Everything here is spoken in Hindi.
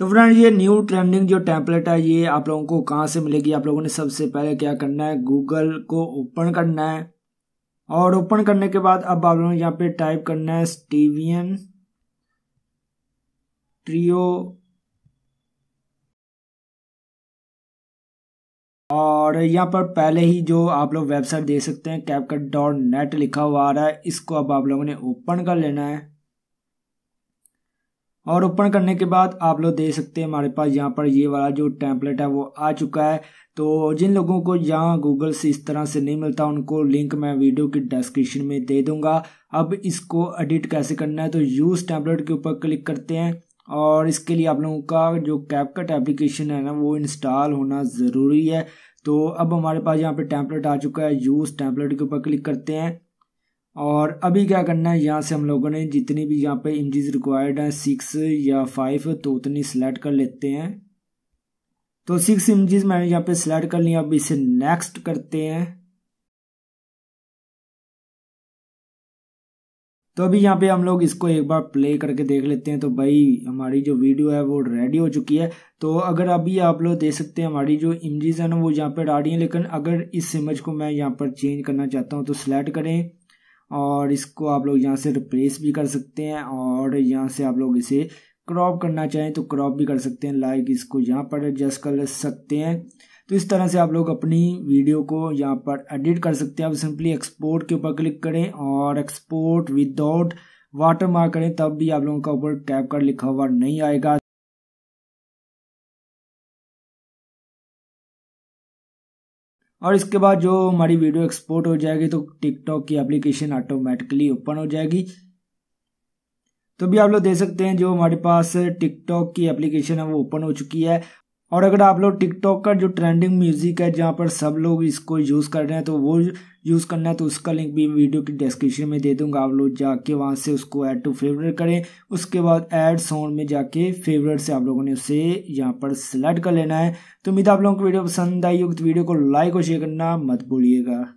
तो फ्रेंड ये न्यू ट्रेंडिंग जो टैंपलेट है ये आप लोगों को कहाँ से मिलेगी आप लोगों ने सबसे पहले क्या करना है गूगल को ओपन करना है और ओपन करने के बाद अब आप लोगों ने यहाँ पे टाइप करना है स्टीवियन ट्रियो और यहाँ पर पहले ही जो आप लोग वेबसाइट देख सकते हैं कैपकट डॉट नेट लिखा हुआ आ रहा है इसको अब आप लोगों ने ओपन कर लेना है और ओपन करने के बाद आप लोग देख सकते हैं हमारे पास यहाँ पर ये वाला जो टैंपलेट है वो आ चुका है तो जिन लोगों को यहाँ गूगल से इस तरह से नहीं मिलता उनको लिंक मैं वीडियो की डिस्क्रिप्शन में दे दूंगा अब इसको एडिट कैसे करना है तो यूज़ टैंपलेट के ऊपर क्लिक करते हैं और इसके लिए आप लोगों का जो कैपकट एप्लीकेशन है ना वो इंस्टॉल होना ज़रूरी है तो अब हमारे पास यहाँ पर टैंपलेट आ चुका है यूज़ टैंपलेट के ऊपर क्लिक करते हैं और अभी क्या करना है यहाँ से हम लोगों ने जितनी भी यहाँ पे इंजीज रिक्वायर्ड हैं सिक्स या फाइव तो उतनी सेलेक्ट कर लेते हैं तो सिक्स इमजेस मैंने यहाँ पे सेलेक्ट कर लिया अब इसे नेक्स्ट करते हैं तो अभी यहाँ पे हम लोग इसको एक बार प्ले करके देख लेते हैं तो भाई हमारी जो वीडियो है वो रेडी हो चुकी है तो अगर अभी आप लोग देख सकते हैं हमारी जो इमजेस है ना वो यहाँ पर आ रही है लेकिन अगर इस इमेज को मैं यहाँ पर चेंज करना चाहता हूँ तो सिलेक्ट करें और इसको आप लोग यहाँ से रिप्लेस भी कर सकते हैं और यहाँ से आप लोग इसे क्रॉप करना चाहें तो क्रॉप भी कर सकते हैं लाइक इसको यहाँ पर एडजस्ट कर सकते हैं तो इस तरह से आप लोग अपनी वीडियो को यहाँ पर एडिट कर सकते हैं आप सिंपली एक्सपोर्ट के ऊपर क्लिक करें और एक्सपोर्ट विदाउट वाटर मार्क करें तब भी आप लोगों का ऊपर टैप कर लिखा हुआ नहीं आएगा और इसके बाद जो हमारी वीडियो एक्सपोर्ट हो जाएगी तो टिकटॉक की एप्लीकेशन ऑटोमेटिकली ओपन हो जाएगी तो भी आप लोग देख सकते हैं जो हमारे पास टिकटॉक की एप्लीकेशन है वो ओपन हो चुकी है और अगर आप लोग टिकटॉक का जो ट्रेंडिंग म्यूजिक है जहाँ पर सब लोग इसको यूज़ कर रहे हैं तो वो यूज़ करना है तो उसका लिंक भी वीडियो की डिस्क्रिप्शन में दे दूंगा आप लोग जाके वहाँ से उसको ऐड टू फेवरेट करें उसके बाद ऐड साउंड में जाके फेवरेट से आप लोगों ने उसे यहाँ पर सिलेक्ट कर लेना है तो उम्मीद आप लोगों को वीडियो पसंद आई होगी तो वीडियो को लाइक और शेयर करना मत भूलिएगा